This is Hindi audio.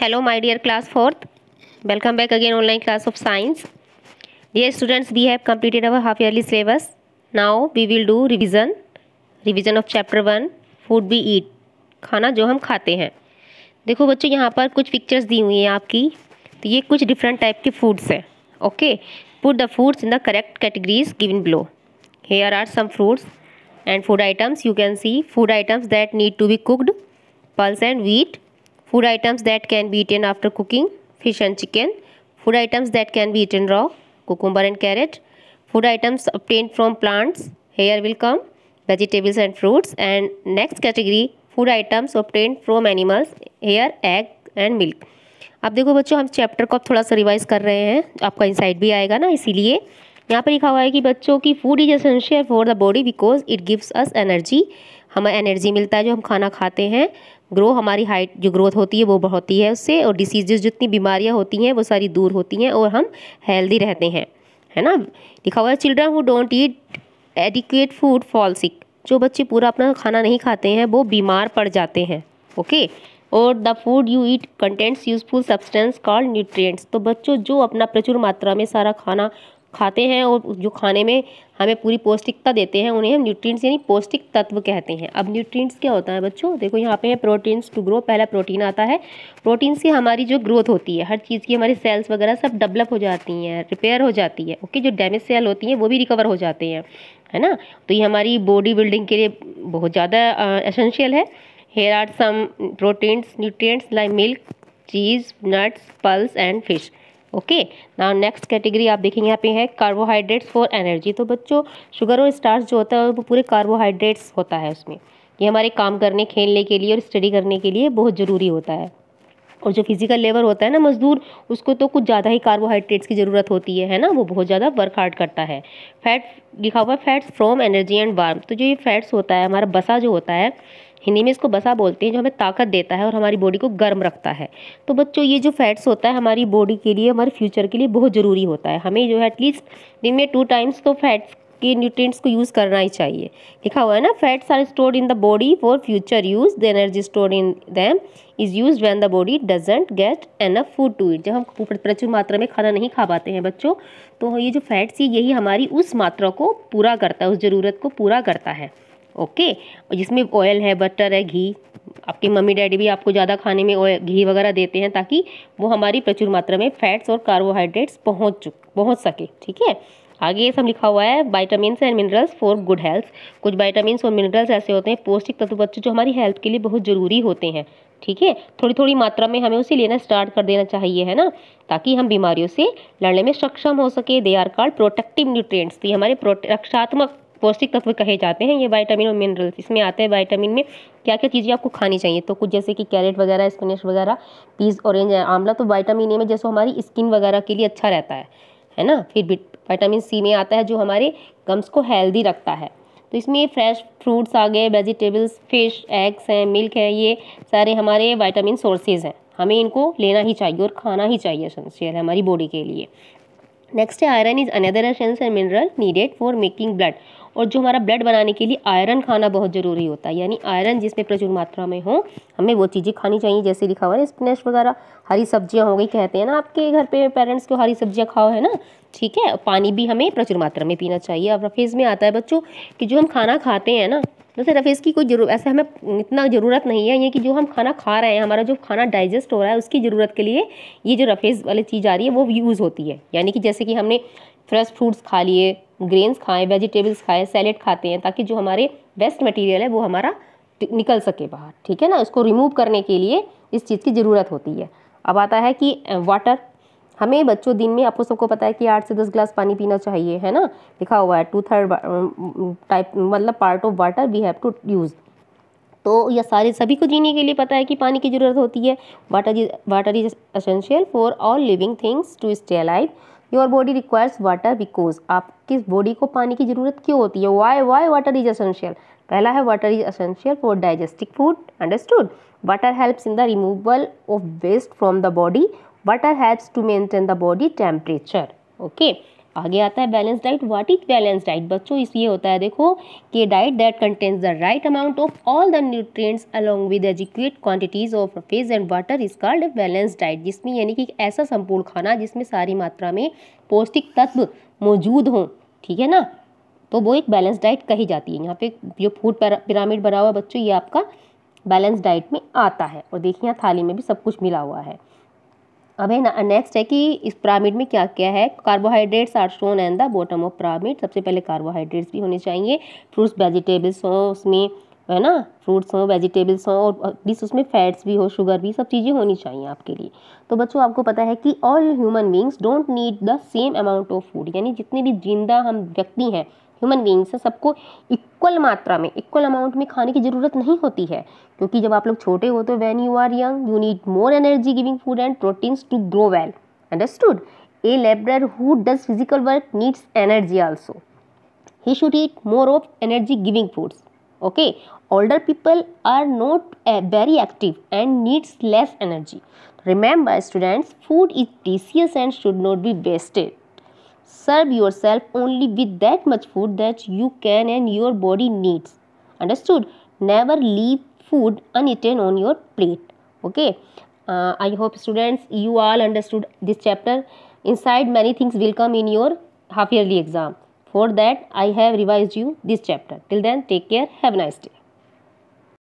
hello my dear class fourth welcome back again online class of science dear students we have completed our half yearly syllabus now we will do revision revision of chapter one food we eat खाना जो हम खाते हैं देखो बच्चों यहाँ पर कुछ पिक्चर्स दी हुई हैं आपकी तो ये कुछ डिफरेंट टाइप के फूड्स हैं okay put the foods in the correct categories give in below here are some fruits and food items you can see food items that need to be cooked pulse and wheat food items that can be eaten after cooking fish and chicken food items that can be eaten raw cucumber and carrot food items obtained from plants here will come vegetables and fruits and next category food items obtained from animals here egg and milk अब देखो बच्चों हम चैप्टर को अब थोड़ा सा रिवाइज कर रहे हैं आपका इंसाइट भी आएगा ना इसीलिए यहाँ पर लिखा हुआ है कि बच्चों की food is essential for the body because it gives us energy हमें एनर्जी मिलता है जो हम खाना खाते हैं ग्रो हमारी हाइट जो ग्रोथ होती है वो बढ़ती है उससे और डिसीजेज जितनी बीमारियाँ होती हैं वो सारी दूर होती हैं और हम हेल्दी रहते हैं है ना लिखा हुआ है children who don't eat adequate food fall sick जो बच्चे पूरा अपना खाना नहीं खाते हैं वो बीमार पड़ जाते हैं ओके और the food you eat contents useful substance called nutrients तो बच्चों जो अपना प्रचुर मात्रा में सारा खाना खाते हैं और जो खाने में हमें पूरी पौष्टिकता देते हैं उन्हें हम न्यूट्रिएंट्स यानी पौष्टिक तत्व कहते हैं अब न्यूट्रिएंट्स क्या होता है बच्चों देखो यहाँ पे है प्रोटीन्स टू ग्रो पहला प्रोटीन आता है प्रोटीन से हमारी जो ग्रोथ होती है हर चीज़ की हमारी सेल्स वगैरह सब डेवलप हो जाती हैं रिपेयर हो जाती है ओके जो डैमेज सेल होती हैं वो भी रिकवर हो जाते हैं है ना तो ये हमारी बॉडी बिल्डिंग के लिए बहुत ज़्यादा असेंशियल है here are some proteins nutrients like milk cheese nuts pulse and fish okay ना नेक्स्ट कैटेगरी आप देखेंगे यहाँ पे है कार्बोहाइड्रेट्स फॉर एनर्जी तो बच्चों शुगर और स्टार्च जो होता है वो पूरे कार्बोहाइड्रेट्स होता है उसमें ये हमारे काम करने खेलने के लिए और स्टडी करने के लिए बहुत ज़रूरी होता है और जो फिजिकल लेबर होता है ना मजदूर उसको तो कुछ ज़्यादा ही कार्बोहाइड्रेट्स की ज़रूरत होती है है ना वो बहुत ज़्यादा वर्क हार्ड करता है फैट लिखा हुआ है fats from energy and warm तो जो ये फैट्स होता है हमारा बसा जो होता है हिंदी में इसको बसा बोलते हैं जो हमें ताकत देता है और हमारी बॉडी को गर्म रखता है तो बच्चों ये जो फैट्स होता है हमारी बॉडी के लिए हमारे फ्यूचर के लिए बहुत ज़रूरी होता है हमें जो है एटलीस्ट दिन में टू टाइम्स तो फैट्स के न्यूट्रिएंट्स को यूज़ करना ही चाहिए लिखा हुआ है ना fats are stored in the body for future use the energy stored in them is use when the body doesn't get an a food to it जब हम प्रचुर मात्रा में खाना नहीं खा पाते हैं बच्चों तो ये जो फैट्स है यही हमारी उस मात्रा को पूरा करता है उस ज़रूरत को पूरा करता है ओके और जिसमें ऑयल है बटर है घी आपके मम्मी डैडी भी आपको ज़्यादा खाने में घी वगैरह देते हैं ताकि वो हमारी प्रचुर मात्रा में फैट्स और कार्बोहाइड्रेट्स पहुँच चुक पहुँच सके ठीक है आगे ये सब लिखा हुआ है vitamin and minerals for good health कुछ वाइटामिन और मिनरल्स ऐसे होते हैं पौष्टिक तत्व बच्चों जो हमारी हेल्थ के लिए बहुत ज़रूरी होते हैं ठीक है थोड़ी थोड़ी मात्रा में हमें उसे लेना स्टार्ट कर देना चाहिए है ना ताकि हम बीमारियों से लड़ने में सक्षम हो सके they are called protective nutrients तो ये हमारे रक्षात्मक पौष्टिक तत्व कहे जाते हैं ये वाइटामिन और मिनरल्स इसमें आते हैं वाइटामिन में क्या क्या चीज़ें आपको खानी चाहिए तो कुछ जैसे कि कैरेट वगैरह स्पिनिश वगैरह पीस ऑरेंज आंवला तो वाइटामिन ए में जैसे हमारी स्किन वगैरह के लिए अच्छा रहता है है ना फिर वाइटामिन सी में आता है जो हमारे गम्स को हेल्दी रखता है तो इसमें फ्रेश फ्रूट्स आ गए वेजिटेबल्स फिश एग्स हैं मिल्क हैं ये सारे हमारे वाइटामिन सोर्सेज हैं हमें इनको लेना ही चाहिए और खाना ही चाहिए एसेंशियल है हमारी बॉडी के लिए नेक्स्ट है iron is another essence and mineral needed for making blood और जो हमारा ब्लड बनाने के लिए आयरन खाना बहुत ज़रूरी होता है यानी आयरन जिसमें प्रचुर मात्रा में हो हमें वो चीज़ें खानी चाहिए जैसे लिखा हुआ है स्पिनेश वगैरह हरी सब्जियाँ हो गई कहते हैं ना आपके घर पे पेरेंट्स को हरी सब्जियाँ खाओ है ना ठीक है पानी भी हमें प्रचुर मात्रा में पीना चाहिए अब फेज में आता है बच्चों कि जो हम खाना खाते हैं ना जैसे रफेज़ की कोई जरूरत ऐसे हमें इतना ज़रूरत नहीं है ये कि जो हम खाना खा रहे हैं हमारा जो खाना डाइजेस्ट हो रहा है उसकी ज़रूरत के लिए ये जो रफेज़ वाली चीज़ आ रही है वो यूज़ होती है यानी कि जैसे कि हमने फ्रेश फ्रूट्स खा लिए ग्रेन्स खाएँ वेजिटेबल्स खाएँ सैलेड खाते हैं ताकि जो हमारे वेस्ट मटीरियल है वो हमारा निकल सके बाहर ठीक है ना उसको रिमूव करने के लिए इस चीज़ की ज़रूरत होती है अब आता है कि वाटर हमें बच्चों दिन में आपको सबको पता है कि आठ से दस ग्लास पानी पीना चाहिए है ना लिखा हुआ है टू थर्ड टाइप मतलब part of water we have to use तो यह सारे सभी को जीने के लिए पता है कि पानी की ज़रूरत होती है water is water is essential for all living things to stay life your body requires water because आपकी बॉडी को पानी की ज़रूरत क्यों होती है why why water is essential पहला है water is essential for digestive food understood water helps in the removal of waste from the body water helps to maintain the body temperature okay आगे आता है balance diet what is balance diet बच्चों इसलिए होता है देखो कि diet that contains the right amount of all the nutrients along with adequate quantities of phase and water is called balance diet जिसमें यानी कि ऐसा संपूर्ण खाना जिसमें सारी मात्रा में पौष्टिक तत्व मौजूद हों ठीक है ना तो वो एक बैलेंस डाइट कही जाती है यहाँ पे जो फूड पिरामिड बना हुआ बच्चों ये आपका बैलेंस डाइट में आता है और देखिए यहाँ थाली में भी सब कुछ मिला हुआ है अब है ना नेक्स्ट है कि इस पिरामिड में क्या क्या है carbohydrates are shown and the bottom of pyramid सबसे पहले कार्बोहाइड्रेट्स भी होने चाहिए फ्रूट्स वेजिटेबल्स हों उसमें है ना फ्रूट्स हों वेजिटेबल्स हों और प्लीज़ उसमें फैट्स भी हो शुगर भी सब चीज़ें होनी चाहिए आपके लिए तो बच्चों आपको पता है कि all human beings don't need the same amount of food यानी जितने भी जिंदा हम व्यक्ति हैं ह्यूमन बींग्स हैं सबको इक्वल मात्रा में इक्वल अमाउंट में खाने की ज़रूरत नहीं होती है क्योंकि जब आप लोग छोटे हो तो when you are young you need more energy giving food and proteins to grow well understood a labour who does physical work needs energy also he should eat more of energy giving foods okay older people are not very active and needs less energy remember students food is delicious and should not be wasted serve yourself only with that much food that you can and your body needs understood never leave food uneaten on your plate okay uh, i hope students you all understood this chapter inside many things will come in your half yearly exam for that i have revised you this chapter till then take care have a nice day